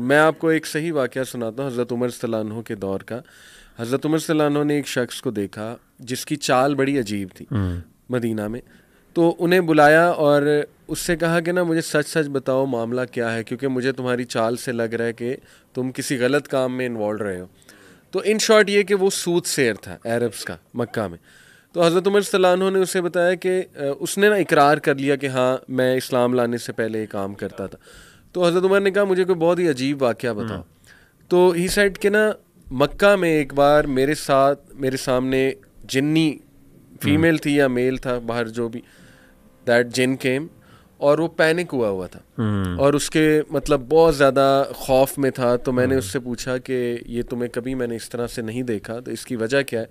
मैं आपको एक सही वाक्य सुनाता हूँ हज़रत उमर सलानों के दौर का हज़रत उमर सलानों ने एक शख्स को देखा जिसकी चाल बड़ी अजीब थी हम्म। मदीना में तो उन्हें बुलाया और उससे कहा कि ना मुझे सच सच बताओ मामला क्या है क्योंकि मुझे तुम्हारी चाल से लग रहा है कि तुम किसी गलत काम में इन्वॉल्व रहे हो तो इन शॉर्ट ये कि वो सूद शेर था अरब्स का मक्का में तो हज़रत उमर सलानों ने उसे बताया कि उसने ना इकरार कर लिया कि हाँ मैं इस्लाम लाने से पहले ये काम करता था तो हज़रत उमर ने कहा मुझे कोई बहुत ही अजीब वाक्य बताओ तो ही सेट के ना मक्का में एक बार मेरे साथ मेरे सामने जिन्नी फीमेल थी या मेल था बाहर जो भी दैट जिन केम और वो पैनिक हुआ हुआ था हम्म। और उसके मतलब बहुत ज़्यादा खौफ में था तो मैंने हम्म। उससे पूछा कि ये तुम्हें कभी मैंने इस तरह से नहीं देखा तो इसकी वजह क्या है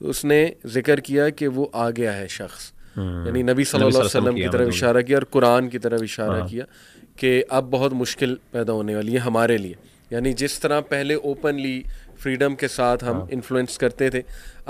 तो उसने जिक्र किया कि वो आ गया है शख्स हम्म। यानी नबी सल्लल्लाहु अलैहि वसल्लम की तरफ इशारा किया और कुरान की तरफ इशारा हाँ। किया कि अब बहुत मुश्किल पैदा होने वाली है हमारे लिए यानी जिस तरह पहले ओपनली फ्रीडम के साथ हम इन्फ्लुएंस हाँ। करते थे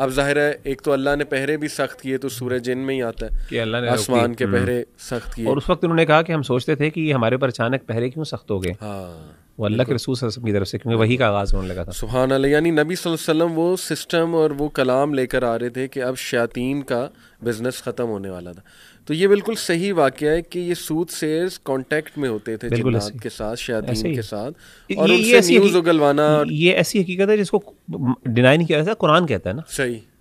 अब जाहिर है एक तो अल्लाह ने पहरे भी सख्त किए तो सूरज जिन में ही आता है कि अल्लाह ने आसमान के हम्म। पहरे सख्त किए और उस वक्त उन्होंने कहा कि हम सोचते थे कि ये हमारे ऊपर अचानक पहरे क्यों सख्त हो गए हाँ वो अल्लाह के रसूल की तरफ से क्योंकि वही का आगाज़ होने लगा था सुबहान अल्लाह यानी नबी वसल्लम वो सिस्टम और वो कलाम लेकर आ रहे थे कि अब शयातीन का बिज़नेस ख़त्म होने वाला था तो ये बिल्कुल सही वाक्य है कि ये सूद सेल्स कांटेक्ट में होते थे के साथ शयातीन के साथ और ये, उनसे ये न्यूज़ उगलवाना ये ऐसी हकीकत है जिसको डिनाई नहीं किया जाता कुरान कहता है ना सही